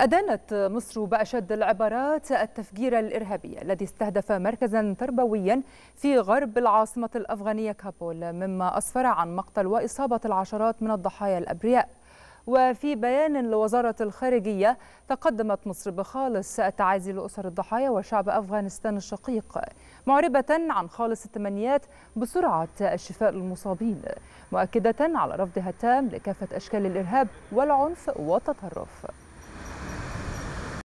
أدانت مصر بأشد العبارات التفجير الإرهابي الذي استهدف مركزا تربويا في غرب العاصمة الأفغانية كابول مما أسفر عن مقتل وإصابة العشرات من الضحايا الأبرياء وفي بيان لوزارة الخارجية تقدمت مصر بخالص التعازي لأسر الضحايا وشعب أفغانستان الشقيق معربة عن خالص التمنيات بسرعة الشفاء للمصابين مؤكدة على رفضها التام لكافة أشكال الإرهاب والعنف والتطرف